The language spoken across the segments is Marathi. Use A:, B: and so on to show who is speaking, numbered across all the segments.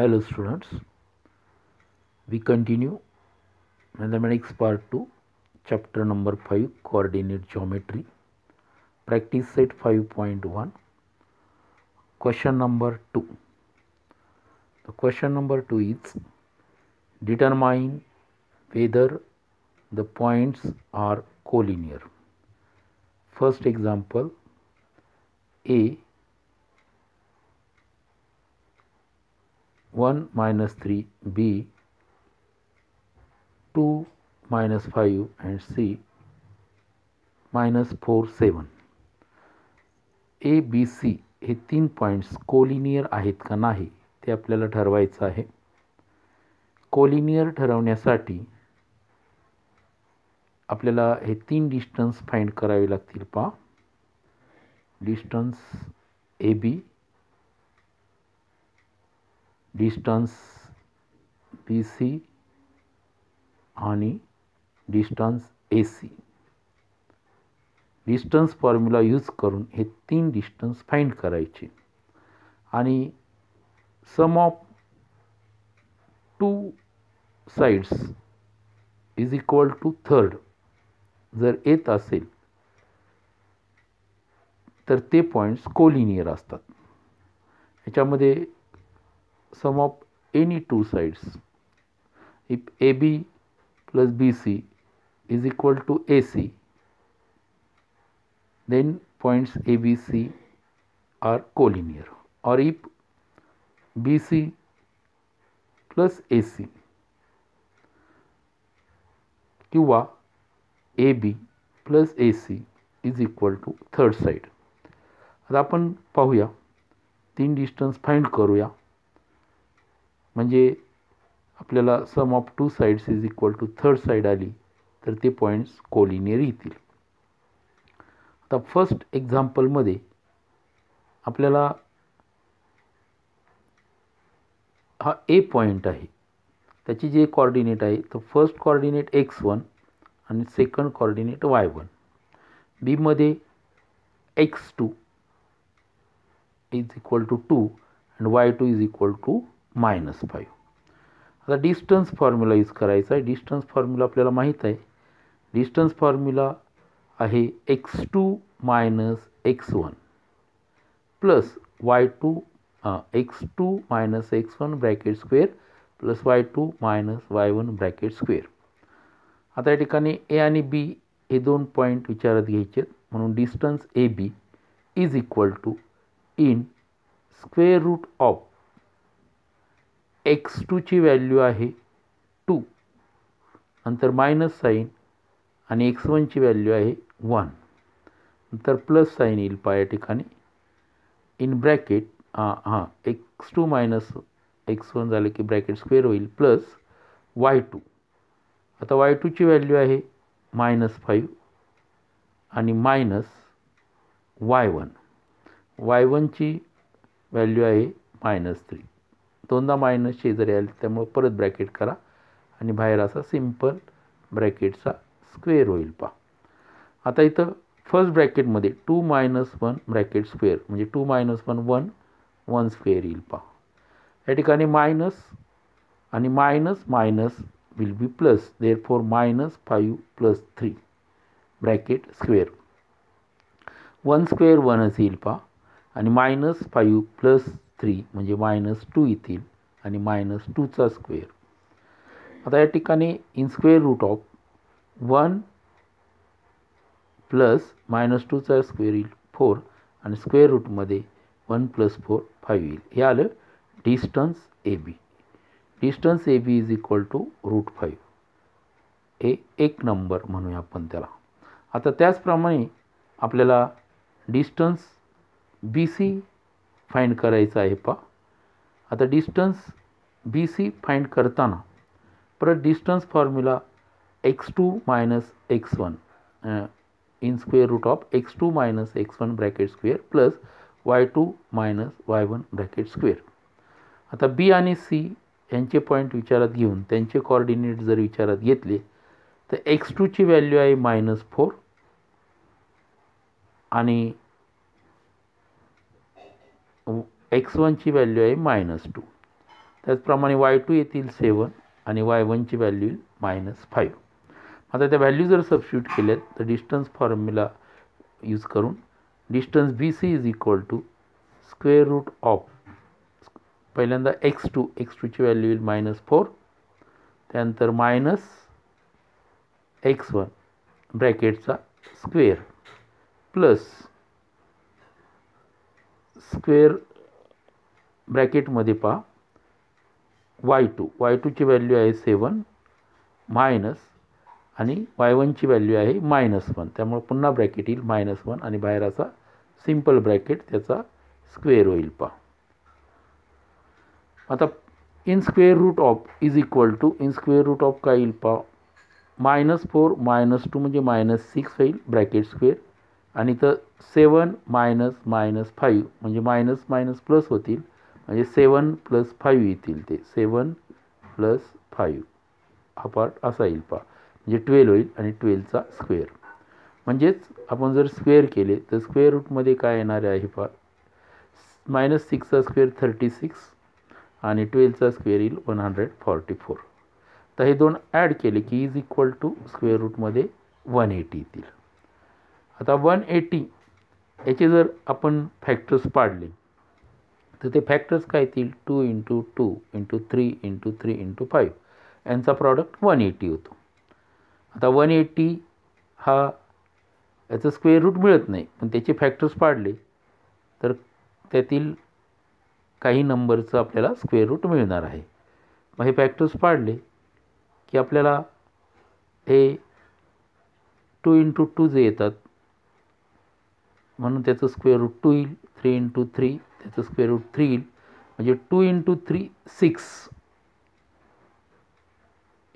A: hello students we continue mathematics part 2 chapter number 5 coordinate geometry practice set 5.1 question number 2 the question number 2 is determine whether the points are collinear first example a one minus three B two minus five and C minus four seven A B C हे तीन पॉईंट्स कोलिनियर आहेत का नाही ते आपल्याला ठरवायचं आहे कोलिनियर ठरवण्यासाठी आपल्याला हे तीन डिस्टन्स फाइंड करावे लागतील पा distance A B distance B C आणि distance A C distance formula use करून हे तीन डिस्टन्स फाईंड करायचे आणि sum of two sides is equal to third जर येत असेल तर ते पॉईंट्स कोलिनियर असतात याच्यामध्ये sum of any two sides. If AB plus BC is equal to AC, then points ABC are collinear. Or if BC plus AC किंवा AB plus AC is equal to third side. आता आपण पाहूया तीन डिस्टन्स फाइंड करूया म्हणजे आपल्याला sum of two sides is equal to third side आली तर ते पॉईंट्स कोलिनियर येतील आता फर्स्ट एक्झाम्पलमध्ये आपल्याला हा ए पॉईंट आहे त्याची जे कॉर्डिनेट आहे तर फर्स्ट कॉर्डिनेट एक्स वन आणि सेकंड कॉर्डिनेट वाय वन बीमध्ये X two is equal to two and Y two is equal to minus five आता डिस्टन्स फॉर्म्युला यूज करायचा आहे डिस्टन्स फॉर्म्युला आपल्याला माहीत आहे डिस्टन्स फॉर्म्युला आहे X two minus x one plus Y two x two minus x one bracket square plus Y two minus Y one bracket square आता या ठिकाणी ए आणि बी हे दोन पॉईंट विचारात घ्यायचे म्हणून distance A B is equal to in square root of X टूची व्हॅल्यू आहे टू नंतर मायनस साईन आणि एक्स वनची व्हॅल्यू आहे वन नंतर प्लस साईन येईल पा या ठिकाणी इन ब्रॅकेट हां हां X two minus x one झालं की ब्रॅकेट स्क्वेअर होईल प्लस वाय टू आता वाय टूची व्हॅल्यू आहे मायनस फाईव्ह आणि मायनस वाय वन वाय वनची व्हॅल्यू आहे मायनस थ्री दोनदा मायनस शेजारी आले त्यामुळं परत ब्रॅकेट करा आणि बाहेर असा सिम्पल ब्रॅकेटचा स्क्वेअर होईल पा आता इथं फर्स्ट ब्रॅकेटमध्ये two minus one bracket square म्हणजे two minus one one one square येईल पा या ठिकाणी मायनस आणि minus minus will be plus there four minus five plus three bracket square one square वनच येईल पा आणि मायनस फाईव्ह प्लस थ्री म्हणजे मायनस टू येतील आणि मायनस टूचा स्क्वेअर आता या ठिकाणी in square root of one plus minus टूचा स्क्वेअर येईल फोर आणि स्क्वेअर रूटमध्ये वन प्लस फोर फाईव्ह येईल हे आलं distance A B distance A B is equal to root five हे एक नंबर म्हणूया आपण त्याला आता त्याचप्रमाणे आपल्याला डिस्टन्स बी सी फाईंड करायचं आहे पा आता डिस्टन्स बी सी फाईंड करताना परत distance formula X two minus x one in square root of x two minus x one bracket square plus Y two minus Y one bracket square आता बी आणि सी यांचे पॉईंट विचारात घेऊन त्यांचे कॉर्डिनेट जर विचारात घेतले तर एक्स टूची व्हॅल्यू आहे मायनस फोर आणि एक्स वनची व्हॅल्यू आहे मायनस टू त्याचप्रमाणे वाय टू येतील सेवन आणि वाय वनची व्हॅल्यू येईल मायनस फाईव्ह आता त्या व्हॅल्यू जर सबस्ट्यूट केल्यात तर डिस्टन्स फॉर्म्युला यूज करून distance B C is equal to square root of पहिल्यांदा एक्स टू एक्स टूची व्हॅल्यू येईल मायनस फोर त्यानंतर मायनस एक्स वन ब्रॅकेटचा स्क्वेअर प्लस स्क्वेअर ब्रॅकेटमध्ये पहा वाय टू वाय टूची व्हॅल्यू आहे सेवन मायनस आणि वाय वनची व्हॅल्यू आहे मायनस वन त्यामुळे पुन्हा ब्रॅकेट येईल मायनस वन आणि बाहेर असा सिम्पल ब्रॅकेट त्याचा स्क्वेअर होईल पहा आता in square root of is equal to in square root of काय येईल पहा मायनस फोर मायनस टू म्हणजे मायनस सिक्स होईल ब्रॅकेट स्क्वेअर आणि तर सेवन मायनस मायनस फाईव्ह म्हणजे मायनस मायनस प्लस होतील म्हणजे सेवन प्लस फाईव्ह येतील ते सेवन प्लस फाईव्ह हा पार्ट असा येईल पा म्हणजे ट्वेल्व होईल आणि ट्वेल्वचा स्क्वेअर म्हणजेच आपण जर स्क्वेअर केले तर स्क्वेअर रूटमध्ये काय येणारे आहे पा मायनस सिक्सचा स्क्वेअर थर्टी सिक्स आणि ट्वेल्वचा स्क्वेअर येईल वन हंड्रेड फॉर्टी फोर तर हे दोन ॲड केले की इज इक्वल टू स्क्वेअर रूटमध्ये वन एटी येतील आता वन एटी याचे जर आपण फॅक्टर्स पाडले तर ते फॅक्टर्स काय येतील two into two into three into three into five यांचा प्रॉडक्ट वन एटी होतो आता वन एटी हा याचं स्क्वेअर रूट मिळत नाही पण त्याचे फॅक्टर्स पाडले तर त्यातील काही नंबरचं आपल्याला स्क्वेअर रूट मिळणार आहे मग हे फॅक्टर्स पाडले की आपल्याला हे टू इंटू टू जे येतात म्हणून त्याचं स्क्वेअर रूट टू येईल थ्री इंटू थ्री त्याचं स्क्वेअर रूट थ्री येईल म्हणजे टू इंटू थ्री सिक्स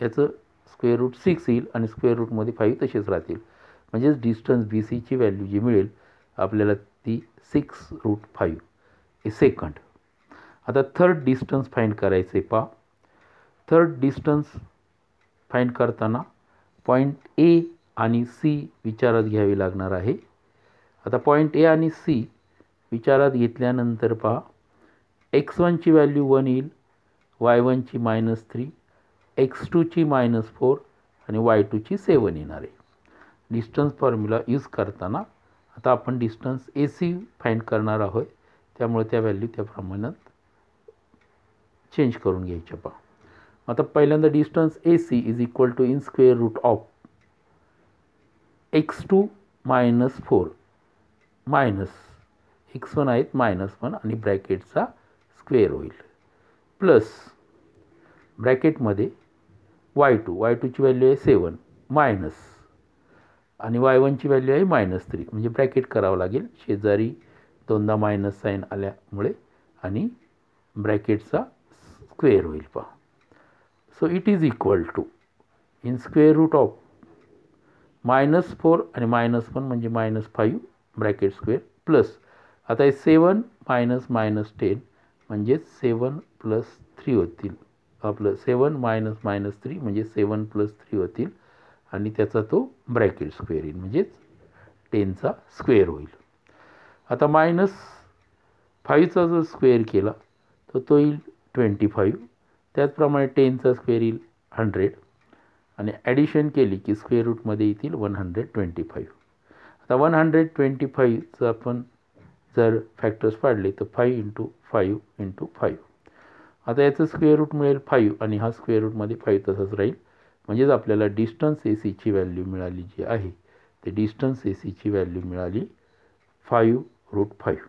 A: याचं स्क्वेअर रूट सिक्स येईल आणि स्क्वेअर रूटमध्ये फाईव्ह तसेच राहतील म्हणजेच डिस्टन्स बी सीची व्हॅल्यू जी मिळेल आपल्याला ती six root five a second आता थर्ड डिस्टन्स फाईंड करायचं आहे पा थर्ड डिस्टन्स फाईंड करताना पॉईंट ए आणि सी विचारात घ्यावी लागणार आहे आता पॉईंट ए आणि सी विचारात घेतल्यानंतर पहा एक्स वनची व्हॅल्यू वन येईल वाय वनची मायनस थ्री एक्स टूची मायनस फोर आणि वाय टूची सेवन येणार आहे डिस्टन्स फॉर्म्युला यूज करताना आता आपण डिस्टन्स ए सी फाईंड करणार आहोत त्यामुळे त्या व्हॅल्यू त्या प्रमाणात चेंज करून घ्यायच्या पहा आता पहिल्यांदा distance A C is equal to in square root of x two minus four minus x one आहेत मायनस वन आणि ब्रॅकेटचा स्क्वेअर होईल प्लस ब्रॅकेटमध्ये वाय टू वाय टूची व्हॅल्यू आहे सेवन मायनस आणि वाय वनची व्हॅल्यू आहे मायनस थ्री म्हणजे ब्रॅकेट करावं लागेल शेजारी दोनदा मायनस साईन आल्यामुळे आणि ब्रॅकेटचा स्क्वेअर होईल पहा so it is equal to in square root of minus four आणि मायनस वन म्हणजे minus five bracket square plus आता हे सेवन मायनस मायनस टेन म्हणजेच सेवन प्लस थ्री होतील आपलं सेवन मायनस मायनस थ्री म्हणजे सेवन प्लस थ्री होतील आणि त्याचा तो ब्रॅकेट स्क्वेअर येईल म्हणजेच टेनचा स्क्वेअर होईल आता मायनस फाईव्हचा जर स्क्वेअर केला तर तो येईल ट्वेंटी फाईव्ह त्याचप्रमाणे टेनचा स्क्वेअर येईल हंड्रेड आणि ॲडिशन केली की स्क्वेअर रूटमध्ये येतील वन हंड्रेड ट्वेंटी फाईव्ह आता वन हंड्रेड ट्वेंटी फाईव्हचं आपण जर फॅक्टर्स पाडले तर five into five into five आता याचं स्क्वेअर रूट मिळेल फाईव्ह आणि हा स्क्वेअर रूटमध्ये फाईव्ह तसाच राहील म्हणजेच आपल्याला डिस्टन्स ए सीची व्हॅल्यू मिळाली जी आहे ते डिस्टन्स ए सीची व्हॅल्यू मिळाली फाईव्ह रूट फाईव्ह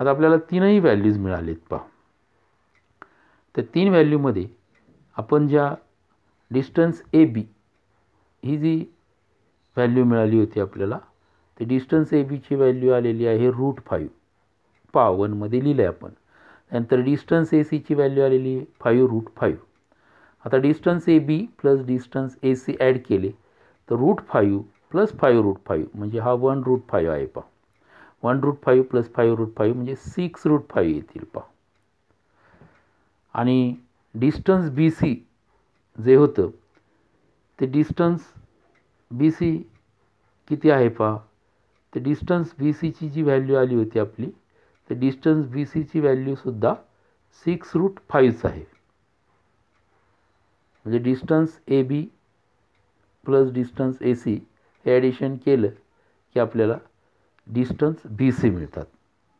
A: आता आपल्याला तीनही व्हॅल्यूज मिळालेत पहा तर तीन व्हॅल्यूमध्ये आपण ज्या distance A B he G value मिळाली होती आपल्याला ते डिस्टन्स ए बीची व्हॅल्यू आलेली आहे रूट फाईव्ह पा वनमध्ये लिहिलं आहे आपण त्यानंतर डिस्टन्स ए सीची व्हॅल्यू आलेली आहे फाईव्ह रूट फाईव्ह आता distance A B plus distance A C add केले तर root five plus five root five म्हणजे हा वन रूट फाईव्ह आहे पा one root five plus five root five म्हणजे सिक्स रूट फाईव्ह येतील पा आणि डिस्टन्स बी सी जे होतं ते डिस्टन्स बी सी किती आहे पा तर डिस्टन्स बी सीची जी व्हॅल्यू आली होती आपली तर डिस्टन्स बी सीची व्हॅल्यूसुद्धा सिक्स रूट फाईव्हच आहे म्हणजे distance A B plus distance A C हे ॲडिशन केलं की आपल्याला डिस्टन्स बी सी मिळतात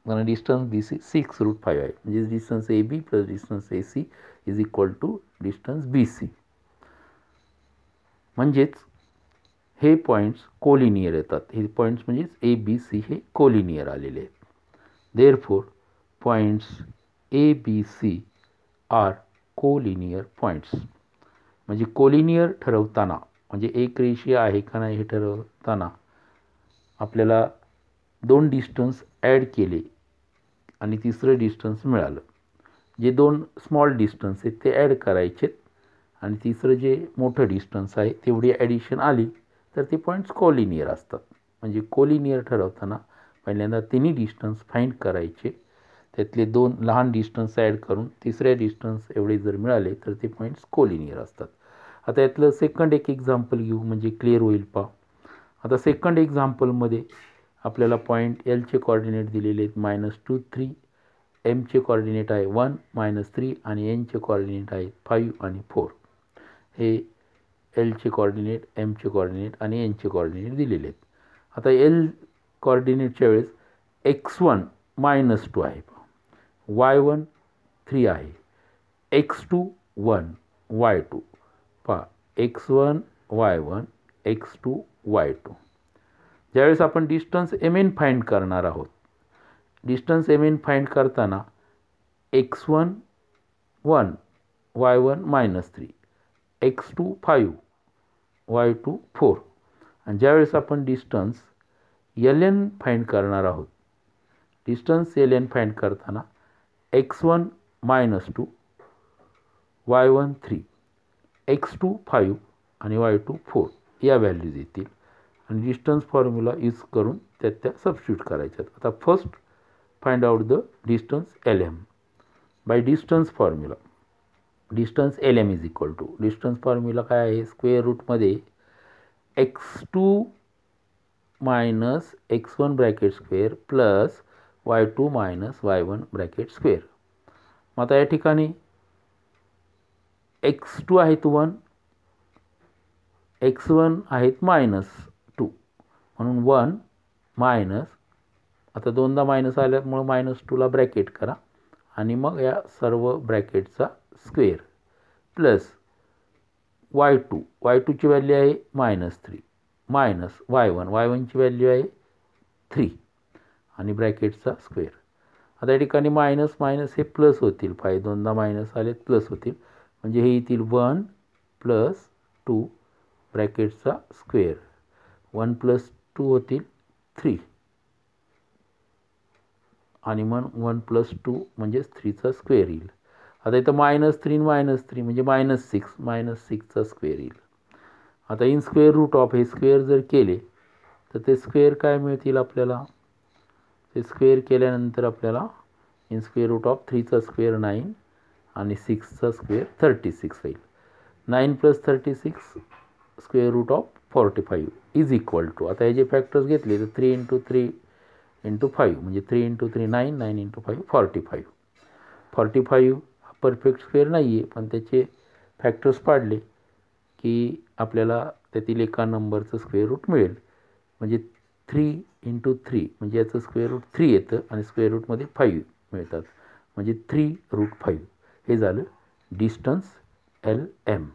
A: कारण distance B C six root five आहे म्हणजे distance A B plus distance A C is equal to distance B C म्हणजेच हे पॉईंट्स कोलिनियर येतात हे पॉईंट्स म्हणजेच ए बी सी हे कोलिनियर आलेले आहेत therefore points A B C are collinear points म्हणजे कोलिनियर ठरवताना म्हणजे एक रेषीय आहे का नाही हे ठरवताना आपल्याला दोन डिस्टन्स ॲड केले आणि तिसरं डिस्टन्स मिळालं जे दोन स्मॉल डिस्टन्स आहेत ते ॲड करायचे आणि तिसरं जे मोठं डिस्टन्स आहे तेवढी ॲडिशन आली तर ती पॉईंट्स कोलिनियर असतात म्हणजे कोलिनियर ठरवताना पहिल्यांदा तिन्ही डिस्टन्स फाईंड करायचे त्यातले दोन लहान डिस्टन्स ॲड करून तिसऱ्या डिस्टन्स एवढे जर मिळाले तर ते पॉईंट्स कोलिनियर असतात आता यातलं सेकंड एक एक्झाम्पल घेऊ म्हणजे क्लिअर होईल पा आता सेकंड एक्झाम्पलमध्ये आपल्याला पॉईंट एलचे कॉर्डिनेट दिलेले आहेत मायनस टू थ्री एमचे कॉर्डिनेट आहे वन मायनस थ्री आणि एनचे कॉर्डिनेट आहे फाईव्ह आणि फोर हे एलचे कॉर्डिनेट एमचे कॉर्डिनेट आणि एनचे कॉर्डिनेट दिलेले आहेत आता एल कॉर्डिनेटच्या वेळेस एक्स वन मायनस टू आहे वाय वन थ्री आहे X two one Y two पहा X one Y one X two Y two ज्यावेळेस आपण डिस्टन्स एम एन फाईंड करणार आहोत डिस्टन्स एम एन फाईंड करताना X one one Y one minus three X two five Y two four आणि ज्यावेळेस आपण डिस्टन्स एल एन फाईंड करणार आहोत डिस्टन्स एल एन फाईंड करताना X one minus two Y one three X two five आणि वाय टू फोर या व्हॅल्यूज येतील आणि डिस्टन्स फॉर्म्युला यूज करून त्यात त्या सबस्टिट्यूट करायच्यात आता first find out the distance L M by distance formula distance L M is equal to distance formula काय आहे स्क्वेअर रूटमध्ये X two minus x one bracket square plus Y two minus Y one bracket square मग आता या ठिकाणी एक्स टू आहेत वन एक्स वन आहेत मायनस टू म्हणून वन मायनस आता दोनदा मायनस आल्यामुळं मायनस टूला ब्रॅकेट करा आणि मग या सर्व ब्रॅकेटचा square plus Y two Y टूची व्हॅल्यू आहे minus three minus Y one Y वनची व्हॅल्यू आहे थ्री आणि ब्रॅकेटचा स्क्वेअर आता या ठिकाणी मायनस मायनस हे प्लस होतील फाय दोनदा मायनस आले प्लस होतील म्हणजे हे येतील वन प्लस टू ब्रॅकेटचा स्क्वेअर वन प्लस टू होतील थ्री आणि मग वन प्लस टू म्हणजेच थ्रीचा स्क्वेअर येईल आता इथं मायनस थ्री मायनस थ्री म्हणजे मायनस सिक्स मायनस सिक्सचा स्क्वेअर येईल आता इन स्क्वेअर रूट ऑफ हे स्क्वेअर जर केले तर ते स्क्वेअर काय मिळतील आपल्याला ते स्क्वेअर केल्यानंतर आपल्याला इन स्क्वेअर रूट ऑफ थ्रीचा स्क्वेअर नाईन आणि सिक्सचा स्क्वेअर थर्टी सिक्स होईल nine plus thirty six square root of forty five is equal to आता हे जे फॅक्टर्स घेतले तर three into three into five म्हणजे three into three nine nine into five forty five forty five perfect square नाही आहे पण त्याचे फॅक्टर्स पाडले की आपल्याला त्यातील एका नंबरचं स्क्वेअर रूट मिळेल म्हणजे थ्री इंटू थ्री म्हणजे याचं स्क्वेअर रूट थ्री येतं आणि स्क्वेअर रूटमध्ये फाईव्ह मिळतात म्हणजे थ्री रूट फाईव्ह हे झालं डिस्टन्स एल एम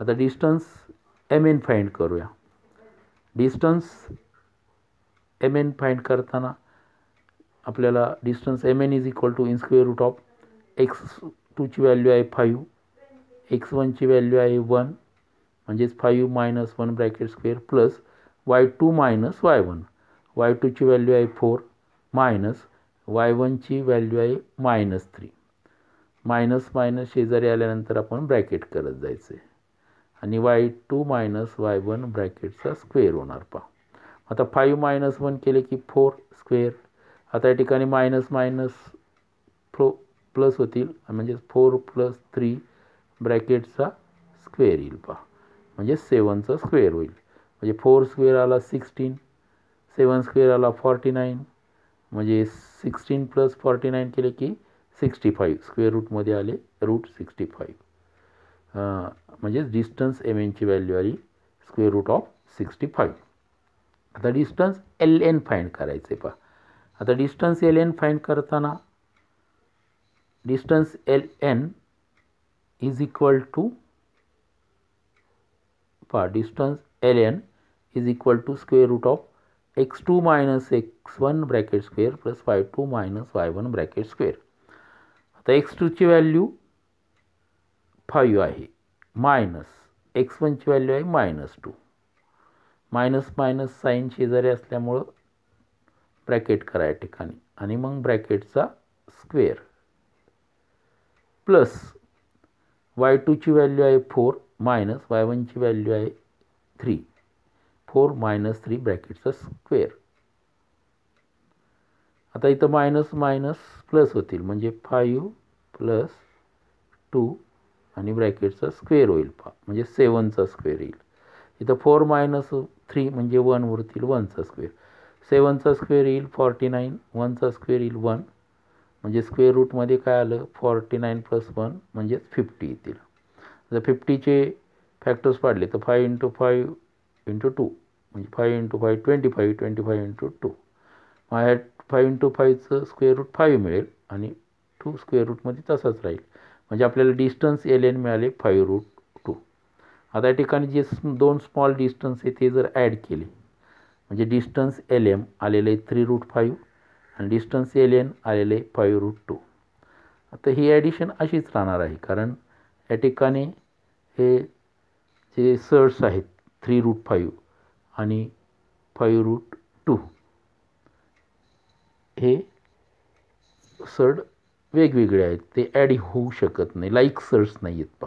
A: आता डिस्टन्स एम एन फाईंड करूया डिस्टन्स एम एन फाईंड करताना आपल्याला distance M N is equal to in square root of X टूची व्हॅल्यू आहे फाईव्ह एक्स वनची व्हॅल्यू आहे वन म्हणजेच five minus one bracket square plus Y two minus Y one Y टूची व्हॅल्यू आहे फोर मायनस वाय वनची व्हॅल्यू आहे मायनस थ्री मायनस मायनस शेजारी आल्यानंतर आपण ब्रॅकेट करत जायचं आहे आणि Y two minus Y one ब्रॅकेटचा स्क्वेअर होणार पहा आता फाईव्ह मायनस वन केले की फोर स्क्वेअर आता या ठिकाणी मायनस मायनस फो प्लस होतील म्हणजेच फोर प्लस थ्री ब्रॅकेटचा स्क्वेअर येईल पहा म्हणजे सेवनचा स्क्वेअर होईल म्हणजे फोर स्क्वेअर आला सिक्स्टीन सेवन स्क्वेअर आला फॉर्टी नाईन म्हणजे सिक्स्टीन प्लस फॉर्टी नाईन केले की सिक्स्टी फाईव्ह स्क्वेअर रूटमध्ये आले रूट सिक्स्टी फाईव्ह म्हणजेच डिस्टन्स एम एनची व्हॅल्यू आली square root of sixty five आता डिस्टन्स एल एन फाईंड आहे पहा आता डिस्टन्स एल एन फाईंड करताना distance L N is equal to is distance L N is equal to square root of x two minus x one bracket square plus Y two minus Y one bracket square आता एक्स टूची व्हॅल्यू फाईव्ह आहे मायनस एक्स वनची व्हॅल्यू आहे minus two minus minus sign शेजारी असल्यामुळं ब्रॅकेट करा या ठिकाणी आणि मग ब्रॅकेटचा स्क्वेअर प्लस वाय टूची व्हॅल्यू आहे फोर मायनस वाय वनची व्हॅल्यू आहे थ्री फोर मायनस थ्री ब्रॅकेटचा स्क्वेअर आता इथं मायनस मायनस प्लस होतील म्हणजे फाईव्ह प्लस टू आणि ब्रॅकेटचा स्क्वेअर होईल पा म्हणजे सेवनचा स्क्वेअर येईल इथं फोर मायनस थ्री म्हणजे वन उरतील वनचा स्क्वेअर सेवनचा स्क्वेअर येईल फॉर्टी नाईन वनचा स्क्वेअर येईल वन म्हणजे स्क्वेअर रूटमध्ये काय आलं फॉर्टी नाईन प्लस वन म्हणजेच फिफ्टी येतील जर फिफ्टीचे फॅक्टर्स पाडले तर five into five into two म्हणजे five into five twenty five twenty five into two मग ह्या फाय इंटू फायचं स्क्वेअर रूट फाईव्ह मिळेल आणि टू स्क्वेअर रूटमध्ये तसंच राहील म्हणजे आपल्याला डिस्टन्स एल एन मिळाले फाय रूट टू आता या ठिकाणी जे दोन स्मॉल डिस्टन्स आहे ते जर ॲड केले म्हणजे डिस्टन्स एल एम आलेलं आहे थ्री रूट फाईव्ह आणि डिस्टन्स एल आलेले फाईव्ह रूट टू आता ही ॲडिशन अशीच राहणार आहे कारण या ठिकाणी हे जे सर्ट्स आहेत थ्री रूट फाईव्ह आणि फाईव्ह रूट टू हे सर्ड वेगवेगळे आहेत ते ॲड होऊ शकत नाही लाईक सर्ट्स नाही आहेत पा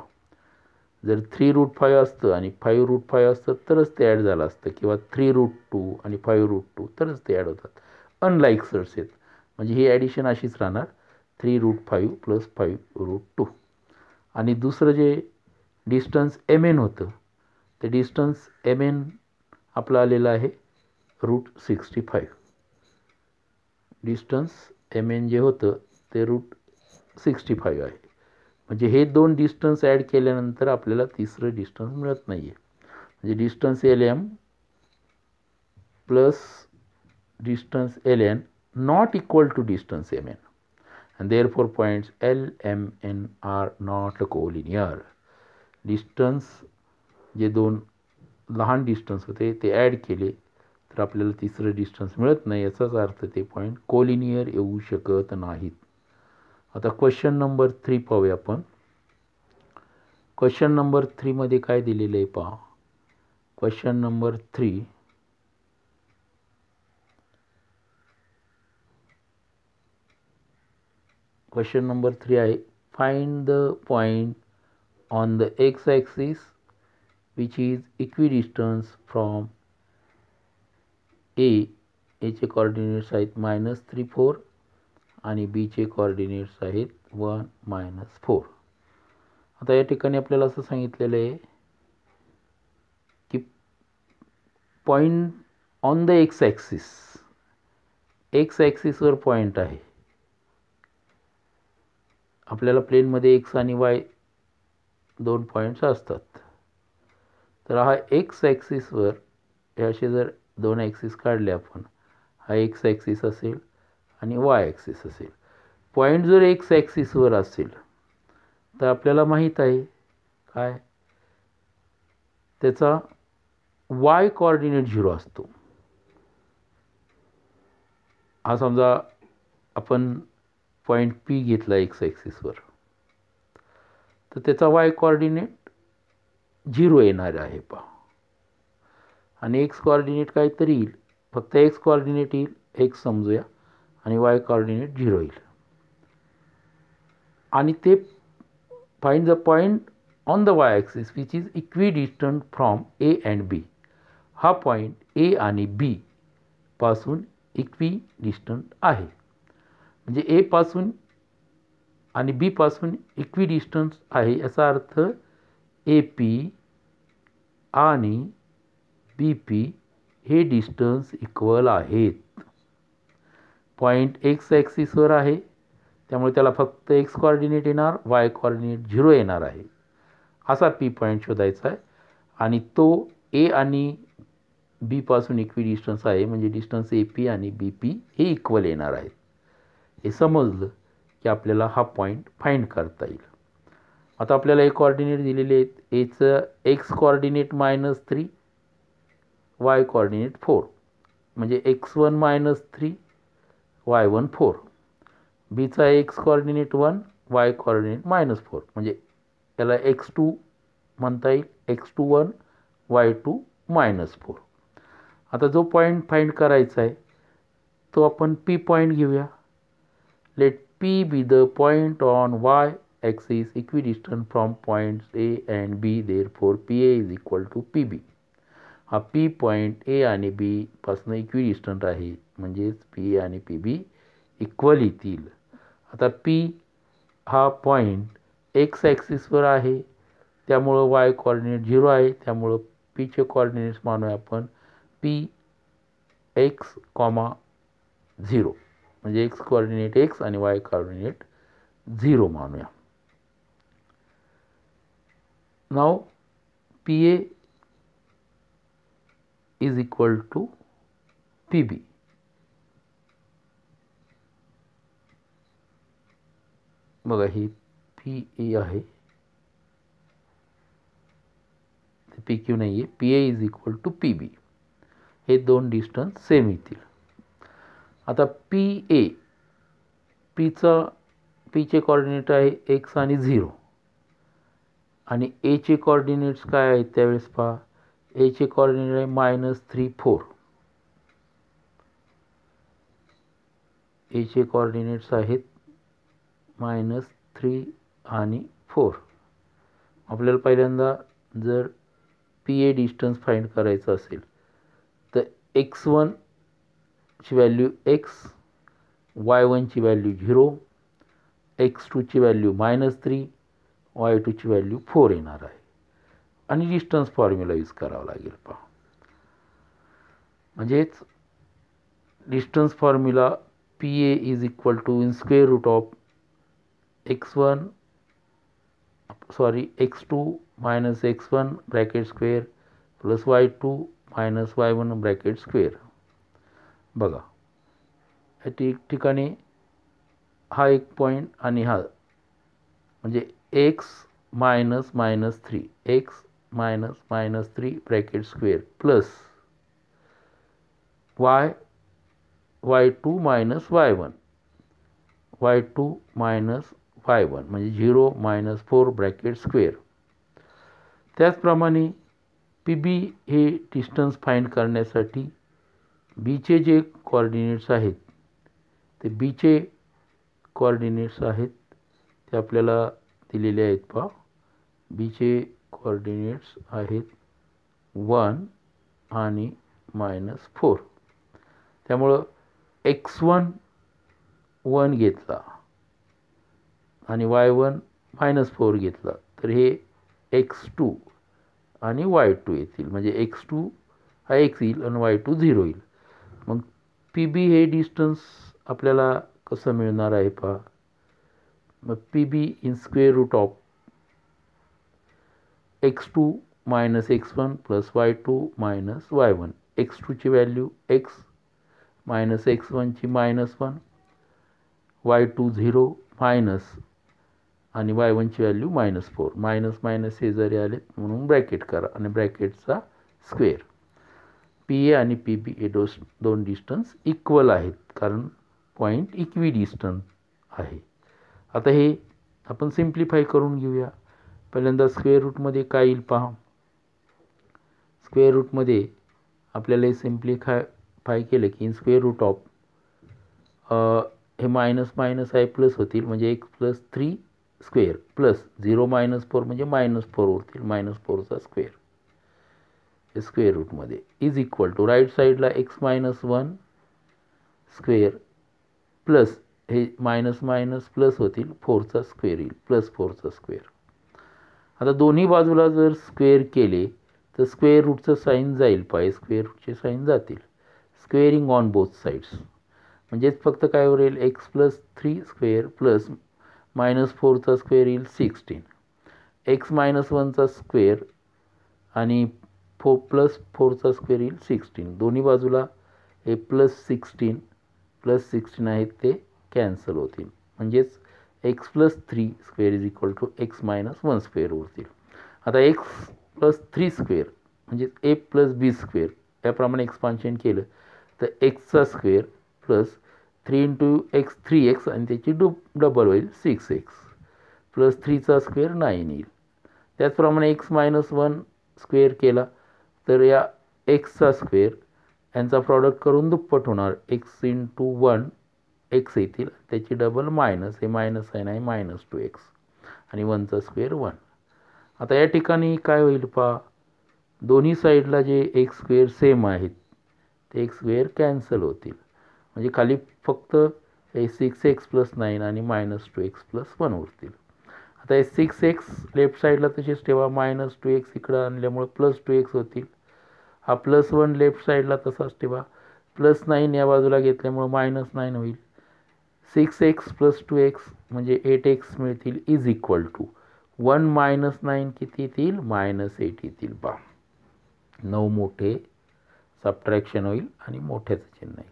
A: जर थ्री रूट फाईव्ह असतं आणि फाईव्ह रूट फाईव्ह असतं तरच ते ॲड झालं असतं किंवा थ्री रूट टू आणि फाईव्ह रूट टू तरच ते ॲड होतात अनलाईक आहेत म्हणजे ही ॲडिशन अशीच राहणार three root five plus five root two आणि दुसरं जे डिस्टन्स एम एन होतं ते डिस्टन्स एम एन आपलं आलेलं आहे root sixty five distance M N जे होतं ते रूट सिक्स्टी फाईव्ह आहे म्हणजे हे दोन डिस्टन्स ॲड केल्यानंतर आपल्याला तिसरं डिस्टन्स मिळत नाही आहे म्हणजे distance L M plus distance L distance ln not equal to distance mn and therefore points L M N R not collinear. Distance जे दोन लहान डिस्टन्स होते ते ॲड केले तर आपल्याला तिसरं डिस्टन्स मिळत नाही याचाच अर्थ ते पॉईंट कोलिनियर येऊ शकत नाहीत आता क्वेश्चन नंबर थ्री पाहूया आपण क्वेश्चन नंबर थ्रीमध्ये काय दिलेलं आहे पहा question number three question number three आहे find the point on the X axis which is equidistance from A एचे कॉर्डिनेट्स आहेत मायनस थ्री फोर आणि बीचे कॉर्डिनेट्स आहेत वन मायनस फोर आता या ठिकाणी आपल्याला असं सांगितलेलं आहे की point on the X axis X ॲक्सिसवर पॉईंट आहे आपल्याला प्लेनमध्ये एक्स आणि वाय दोन पॉईंट्स असतात तर हा एक्स ॲक्सिसवर हे असे जर दोन ॲक्सिस काढले आपण हा एक्स ॲक्सिस असेल आणि वाय ॲक्सिस असेल पॉईंट जर एक्स ॲक्सिसवर असेल तर आपल्याला माहीत आहे काय त्याचा वाय कॉर्डिनेट झिरो असतो हा समजा आपण पॉईंट पी घेतला एक्स ॲक्सिसवर तर त्याचा वाय कॉर्डिनेट झिरो येणार आहे पहा आणि एक्स कॉर्डिनेट काहीतरी येईल फक्त एक्स कॉर्डिनेट येईल एक्स समजूया आणि वाय कॉर्डिनेट झिरो येईल आणि ते find the point on the Y axis which is equidistant from A and B हा पॉईंट ए आणि बी पासून इक्वी डिस्टंट आहे म्हणजे एपासून आणि बीपासून इक्वी डिस्टन्स आहे याचा अर्थ ए पी आणि बी पी हे डिस्टन्स इक्वल आहेत पॉईंट एक्स ॲक्सिसवर आहे त्यामुळे त्याला फक्त एक्स कॉर्डिनेट येणार वाय कॉर्डिनेट झिरो येणार आहे असा पी पॉईंट शोधायचा आहे आणि तो ए आणि बीपासून इक्वी डिस्टन्स आहे म्हणजे डिस्टन्स ए पी आणि बी पी हे इक्वल येणार आहेत हे समजलं की आपल्याला हा पॉईंट फाईंड करता येईल आता आपल्याला हे कॉर्डिनेट दिलेले आहेत एचं X coordinate minus three Y coordinate four म्हणजे X one minus three Y one four बीचा X coordinate one Y coordinate minus four म्हणजे त्याला एक्स टू म्हणता येईल X two one Y two minus four आता जो पॉईंट फाईंड करायचा आहे तो आपण पी पॉईंट घेऊया Let P be the point on y axis equidistant from points A and B. Therefore, PA is equal to PB. हा पी पॉईंट ए आणि बीपासनं इक्विडिस्टंट आहे म्हणजेच पी आणि पी बी इक्वल येतील आता पी हा पॉईंट एक्स ॲक्सिसवर आहे त्यामुळं वाय कॉर्डिनेट झिरो आहे त्यामुळं पीचे कॉर्डिनेट्स मानूया आपण पी एक्स कॉमा झिरो म्हणजे एक्स कॉर्डिनेट एक्स आणि वाय कॉर्डिनेट झिरो मानूया नाव P A is equal to P B बघा ही पी ए आहे पी क्यू नाही आहे P A is equal to P B हे दोन डिस्टन्स सेम येतील आता पी ए पीचा पीचे कॉर्डिनेट आहे एक्स आणि झिरो आणि एचे कॉर्डिनेट्स काय आहेत त्यावेळेस पहा एचे कॉर्डिनेट आहे मायनस थ्री फोर एचे कॉर्डिनेट्स आहेत मायनस थ्री आणि फोर आपल्याला पहिल्यांदा जर पी ए डिस्टन्स फाईंड करायचं असेल तर एक्स वन ची व्हॅल्यू एक्स वाय वनची व्हॅल्यू झिरो एक्स टूची व्हॅल्यू मायनस थ्री वाय टूची व्हॅल्यू फोर येणार आहे आणि डिस्टन्स फॉर्म्युला यूज करावा लागेल पहा म्हणजेच distance formula P A is equal to in square root of X one sorry X two minus x one bracket square plus Y two minus Y one bracket square बघा हे ठीक ठिकाणी हा एक पॉईंट आणि हा म्हणजे X minus minus three X minus minus three bracket square plus Y Y two minus Y one Y two minus Y one म्हणजे zero minus four bracket square त्याचप्रमाणे पी बी हे डिस्टन्स फाईंड करण्यासाठी बीचे जे कॉर्डिनेट्स आहेत ते बीचे कॉर्डिनेट्स आहेत ते आपल्याला दिलेले आहेत पहा बीचे कॉर्डिनेट्स आहेत वन आणि मायनस फोर त्यामुळं एक्स वन वन घेतला आणि वाय वन मायनस फोर घेतला तर हे एक्स टू आणि वाय टू येतील म्हणजे एक्स टू हा एक्स येईल आणि वाय टू झिरो येईल मग पी बी हे डिस्टन्स आपल्याला कसं मिळणार आहे पहा मग P B in square root of x two minus x one plus Y two minus Y one X टूची व्हॅल्यू एक्स मायनस एक्स वनची minus one Y two zero minus आणि वाय वनची value minus four minus minus हे जरी आले म्हणून ब्रॅकेट करा आणि ब्रॅकेटचा स्क्वेअर पी ए आणि पी बी हे डोस दोन डिस्टन्स इक्वल आहेत कारण पॉईंट इक्वी डिस्टन्स आहे आता हे आपण सिम्प्लिफाय करून घेऊया पहिल्यांदा स्क्वेअर रूटमध्ये काय येईल पहा स्क्वेअर रूटमध्ये आपल्याला हे सिम्प्लिफाय फाय केलं की इन स्क्वेअर रूट ऑफ हे मायनस मायनस आहे प्लस होतील म्हणजे एक plus three square plus zero minus four म्हणजे मायनस फोर होतील मायनस फोरचा स्क्वेअर स्क्वेअर रूटमध्ये इज इक्वल टू राईट साईडला X minus one square plus हे मायनस मायनस प्लस होतील फोरचा स्क्वेअर येईल प्लस फोरचा स्क्वेअर आता दोन्ही बाजूला जर स्क्वेअर केले तर स्क्वेअर रूटचं साईन जाईल पाय स्क्वेअर रूटचे साईन जातील स्क्वेअरिंग ऑन बोथ साईड्स म्हणजेच फक्त काय होईल X plus three square plus minus फोरचा स्क्वेअर येईल सिक्स्टीन एक्स मायनस वनचा स्क्वेअर आणि फोर प्लस फोरचा स्क्वेअर येईल सिक्स्टीन दोन्ही बाजूला हे प्लस सिक्स्टीन प्लस सिक्स्टीन आहेत ते कॅन्सल होतील म्हणजेच X plus three square is equal to X minus one square उरतील आता एक्स प्लस थ्री स्क्वेअर म्हणजेच ए प्लस बी स्क्वेअर त्याप्रमाणे एक्सपान्शन केलं तर एक्सचा square plus three into X three X आणि त्याची डू डबल होईल सिक्स एक्स प्लस थ्रीचा स्क्वेअर नाईन येईल त्याचप्रमाणे एक्स मायनस वन स्क्वेअर केला तर या एक्सचा स्क्वेअर यांचा प्रॉडक्ट करून दुप्पट होणार X into one X येतील त्याची डबल मायनस हे मायनस आहे नाही मायनस टू एक्स आणि वनचा स्क्वेअर वन आता या ठिकाणी काय होईल पहा दोन्ही साईडला जे एक्स स्क्वेअर सेम आहेत ते एक्स स्क्वेअर कॅन्सल होतील म्हणजे खाली फक्त हे सिक्स एक्स प्लस नाईन आणि minus two X plus one उरतील आता हे सिक्स एक्स लेफ्ट साईडला तसेच ठेवा मायनस टू एक्स इकडं आणल्यामुळं प्लस टू एक्स होतील हा प्लस वन लेफ्ट साईडला तसाच ठेवा प्लस नाईन या बाजूला घेतल्यामुळं मायनस नाईन होईल six X plus two X म्हणजे एट एक्स मिळतील is equal to one minus nine किती येतील मायनस एट येतील बा नऊ मोठे सबट्रॅक्शन होईल आणि मोठ्याचं चिन्ह येईल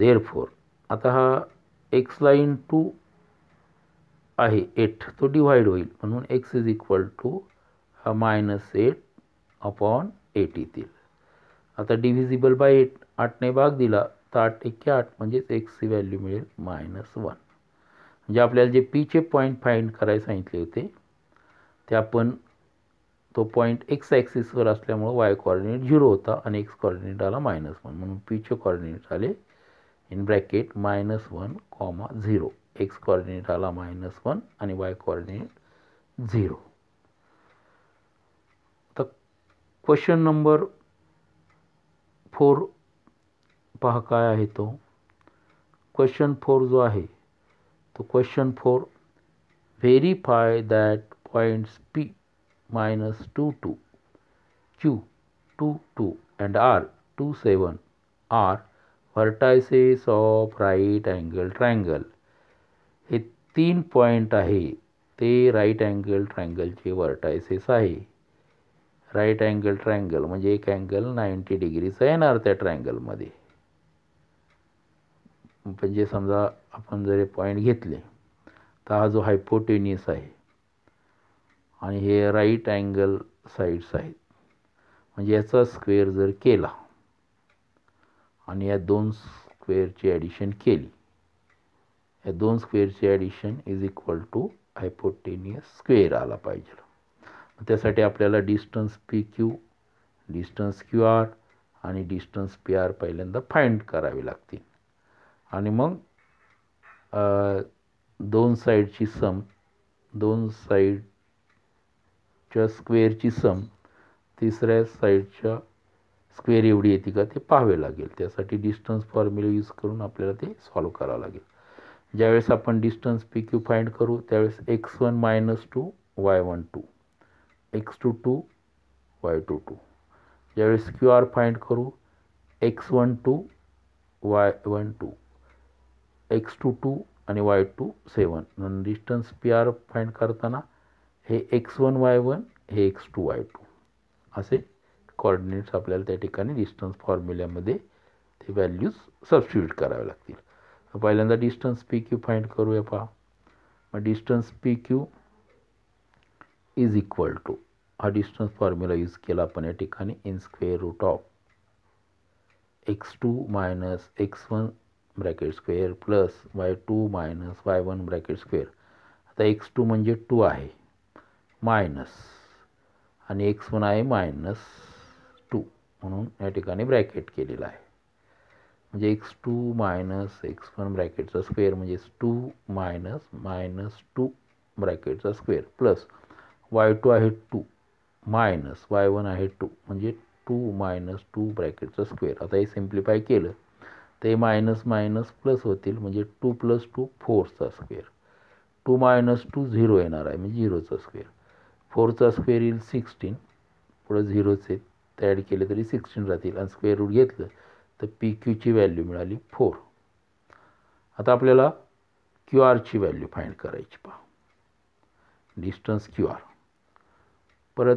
A: देअर फोर आता हा एक्स लाईन टू आहे एट तो डिव्हाइड होईल म्हणून X is equal to minus eight upon eight येतील आता डिव्हिजिबल बाय एट आठने भाग दिला तर आठ एक्के आठ म्हणजेच एक्सची व्हॅल्यू मिळेल मायनस वन म्हणजे आपल्याला जे पीचे पॉईंट फाईंड करायला सांगितले होते ते आपण तो पॉईंट एक्स ॲक्सिसवर असल्यामुळं वाय कॉर्डिनेट झिरो होता आणि एक्स कॉर्डिनेट आला मायनस वन म्हणून पीचे कॉर्डिनेट आले in bracket minus one comma zero X coordinate आला मायनस वन आणि वाय कॉर्डिनेट झिरो तर क्वेश्चन नंबर फोर पहा काय आहे तो क्वेश्चन फोर जो आहे तो question four verify that points P minus two two Q two two and R two seven are vertices of right angle triangle तीन पॉईंट आहे ते राईट अँगल ट्रँगलचे व्हर्टायसेस आहे राईट अँगल ट्रँगल म्हणजे एक अँगल नाईंटी डिग्रीचा येणार त्या ट्रँगलमध्ये म्हणजे समजा आपण जर पॉईंट घेतले तर हा जो हायपोटेनियस आहे आणि हे राईट अँगल साईड्स आहेत म्हणजे याचा स्क्वेअर जर केला आणि या दोन स्क्वेअरची ॲडिशन केली या दोन स्क्वेअरची addition is equal to hypotenuse square आला पाहिजे त्यासाठी आपल्याला distance P Q distance Q R आणि डिस्टन्स पी आर पहिल्यांदा फाईंड करावे लागतील आणि मग दोन साईडची सम दोन साईडच्या स्क्वेअरची सम तिसऱ्या साईडच्या स्क्वेअर एवढी येते का ते पाहावे लागेल त्यासाठी डिस्टन्स फॉर्म्युला यूज करून आपल्याला ते सॉल्व करावं लागेल ज्यावेळेस आपण डिस्टन्स पी क्यू फाईंड करू त्यावेळेस X one minus two Y one two x two two Y two two ज्यावेळेस क्यू आर फाईंड करू X one two Y one two x two two आणि Y two seven distance P R find करताना हे एक्स वन वाय वन हे एक्स टू वाय टू असे कॉर्डिनेट्स आपल्याला त्या ठिकाणी डिस्टन्स फॉर्म्युल्यामध्ये ते व्हॅल्यूज सबस्टिट्यूट करावे लागतील तर पहिल्यांदा डिस्टन्स पी क्यू फाईंड करूया पहा मग distance P Q is equal to हा डिस्टन्स फॉर्म्युला यूज केला आपण या ठिकाणी in square root of x two minus x one bracket square plus Y two minus Y one bracket square आता एक्स टू म्हणजे टू आहे मायनस आणि एक्स वन आहे मायनस टू म्हणून या ठिकाणी ब्रॅकेट केलेला आहे म्हणजे X two minus x one ब्रॅकेटचा स्क्वेअर म्हणजे टू मायनस मायनस टू ब्रॅकेटचा स्क्वेअर प्लस वाय टू आहे टू मायनस वाय वन आहे टू म्हणजे टू मायनस टू ब्रॅकेटचा स्क्वेअर आता हे सिम्प्लिफाय केलं ते मायनस मायनस प्लस होतील म्हणजे टू प्लस टू फोरचा square two minus two zero येणार आहे म्हणजे झिरोचा स्क्वेअर फोरचा स्क्वेअर येईल सिक्स्टीन पुढं झिरोचे ते ॲड केले तरी सिक्स्टीन राहतील आणि स्क्वेअर रूट घेतलं तर पी क्यूची व्हॅल्यू मिळाली फोर आता आपल्याला क्यू आरची व्हॅल्यू फाईंड करायची पहा डिस्टन्स क्यू आर परत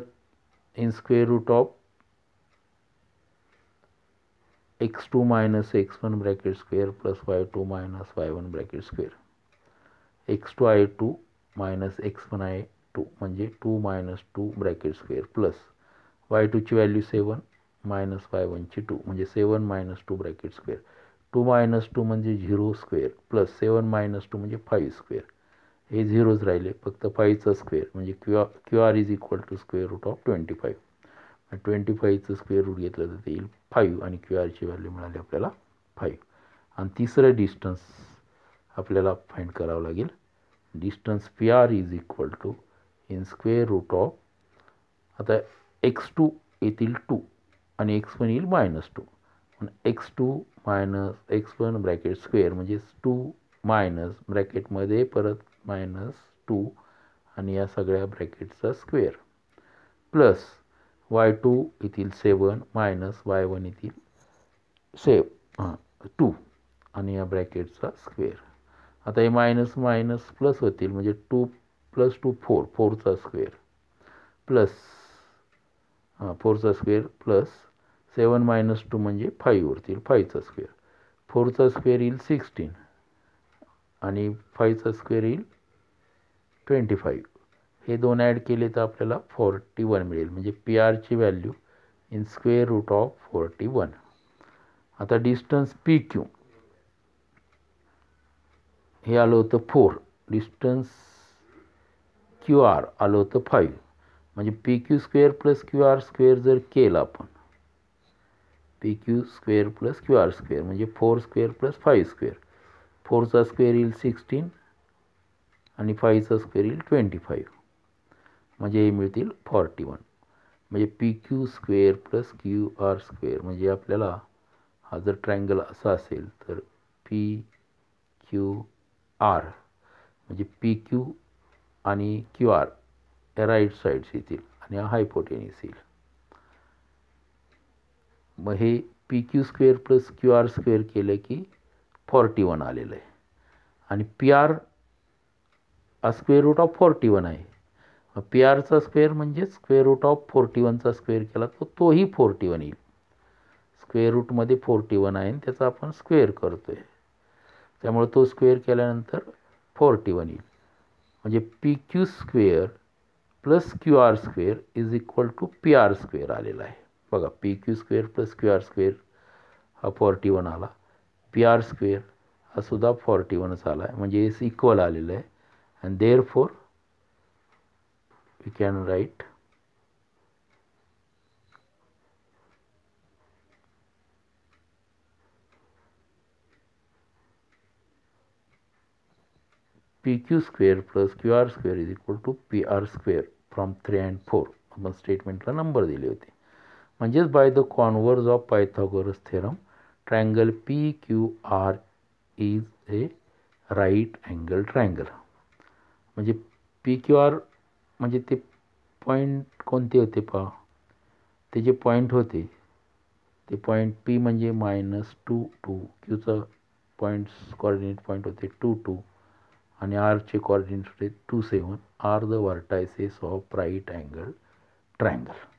A: in square root of x two minus x one bracket square plus Y two minus Y one bracket square x two I two minus x one I two म्हणजे two minus two bracket square plus Y टूची व्हॅल्यू सेवन मायनस फाय वनची टू म्हणजे seven minus two bracket square two minus two म्हणजे zero square plus seven minus two म्हणजे फाईव्ह स्क्वेअर हे झिरोज राहिले फक्त फाईव्हचा स्क्वेअर म्हणजे Q R Q R is equal to square root of twenty five twenty फाईव्हचं स्क्वेअर रूट घेतलं तर ते येईल फाईव्ह आणि क्यू आरची व्हॅल्यू मिळाली आपल्याला फाईव्ह आणि तिसरं डिस्टन्स आपल्याला फाईंड करावं लागेल distance P R is equal to in square root of आता एक्स टू येथील टू आणि एक्स वन येईल minus two x two minus x one bracket square म्हणजेच टू मायनस ब्रॅकेटमध्ये परत मायनस टू आणि या सगळ्या ब्रॅकेटचा स्क्वेअर प्लस वाय टू येथील सेवन मायनस वाय वन येथील सेव हां टू आणि या ब्रॅकेटचा स्क्वेअर आता हे मायनस मायनस प्लस होतील म्हणजे टू प्लस टू फोर फोरचा स्क्वेअर प्लस हां फोरचा square plus seven minus two म्हणजे फाईव्ह उरतील फाईव्हचा स्क्वेअर फोरचा स्क्वेअर येईल सिक्स्टीन आणि फाईव्हचा स्क्वेअर येईल ट्वेंटी फाईव्ह हे दोन ॲड केले तर आपल्याला फोर्टी वन मिळेल म्हणजे पी आरची value in square root of forty one आता डिस्टन्स पी क्यू हे आलं होतं फोर डिस्टन्स क्यू आर आलं होतं फाईव्ह म्हणजे P Q square plus Q R square जर केला आपण P Q square plus Q R square म्हणजे four square plus five square फोरचा स्क्वेअर येईल सिक्स्टीन आणि फाईव्हचा स्क्वेअर येईल ट्वेंटी फाईव्ह म्हणजे हे मिळतील फॉर्टी वन म्हणजे P Q square plus Q R square म्हणजे आपल्याला हा जर ट्रँगल असा असेल तर पी क्यू आर म्हणजे पी क्यू आणि क्यू आर या राईट साईड्स येतील आणि हा हायपोटेनिस येईल मग हे P Q square plus Q R square केलं की फॉर्टी वन आलेलं आहे आणि पी आर हा square root of forty one आहे मग पी आरचा स्क्वेअर म्हणजे स्क्वेअर रूट ऑफ फोर्टी वनचा स्क्वेअर केला तर तोही फोर्टी वन येईल स्क्वेअर रूटमध्ये फोर्टी वन आहे आणि त्याचा आपण स्क्वेअर करतो आहे त्यामुळे तो स्क्वेअर केल्यानंतर फोर्टी वन येईल म्हणजे P Q square plus Q R square is equal to P R square आलेला आहे बघा P Q square plus Q R square हा फॉर्टी वन आला पी आर स्क्वेअर हा सुद्धा फॉर्टी वनच आला आहे म्हणजे एस इक्वल आलेलं आहे and therefore we can write P Q square plus Q R square is equal to P R square from three and four आपण स्टेटमेंटला नंबर दिले होते म्हणजेच by the converse of Pythagoras theorem triangle P Q R is a right angle triangle म्हणजे पी क्यू आर म्हणजे ते पॉईंट कोणते होते पहा ते जे पॉईंट होते ते पॉईंट पी म्हणजे मायनस टू टू क्यूचा पॉईंट्स कॉर्डिनेट पॉईंट होते टू टू आणि आरचे कॉर्डिनेट होते two seven are the vertices of right angle triangle